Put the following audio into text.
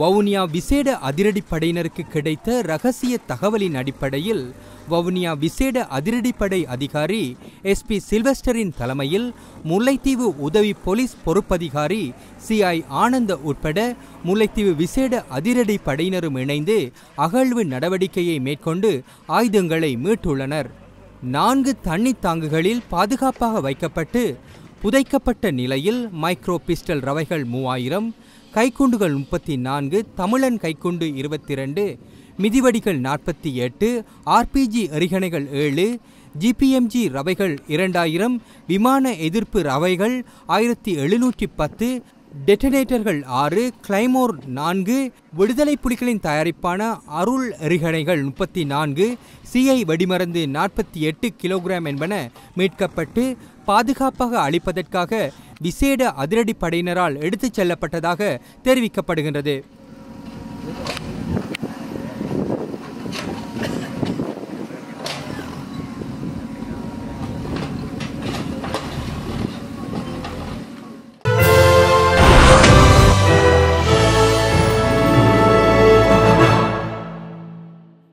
வவுனியா விசேட அதிரடிப்படையினருக்கு கிடைத்த ரகசிய தகவலின் அடிப்படையில் வவுனியா விசேட அதிரடிப்படை அதிகாரி எஸ்பி சில்வெஸ்டரின் தலைமையில் முல்லைத்தீவு உதவி போலீஸ் பொறுப்பதிகாரி சிஐ ஆனந்த உட்பட முல்லைத்தீவு விசேட அதிரடி படையினரும் இணைந்து அகழ்வு நடவடிக்கையை மேற்கொண்டு ஆயுதங்களை மீட்டுள்ளனர் நான்கு தண்ணி தாங்குகளில் பாதுகாப்பாக வைக்கப்பட்டு புதைக்கப்பட்ட நிலையில் மைக்ரோ பிஸ்டல் ரவைகள் மூவாயிரம் கைக்குண்டுகள் முப்பத்தி நான்கு தமிழன் கைக்குண்டு இருபத்தி ரெண்டு மிதிவடிகள் நாற்பத்தி எட்டு ஆர்பிஜி அரிகணைகள் ஏழு ஜிபிஎம்ஜி ரவைகள் இரண்டாயிரம் விமான எதிர்ப்பு ரவைகள் ஆயிரத்தி எழுநூற்றி பத்து டெட்டனேட்டர்கள் ஆறு கிளைமோர் நான்கு விடுதலை புலிகளின் தயாரிப்பான அருள் அரிகணைகள் முப்பத்தி நான்கு சிஐ வெடிமருந்து நாற்பத்தி எட்டு கிலோகிராம் என்பன மீட்கப்பட்டு பாதுகாப்பாக அளிப்பதற்காக விசேட படையினரால் எடுத்துச் செல்லப்பட்டதாக தெரிவிக்கப்படுகின்றது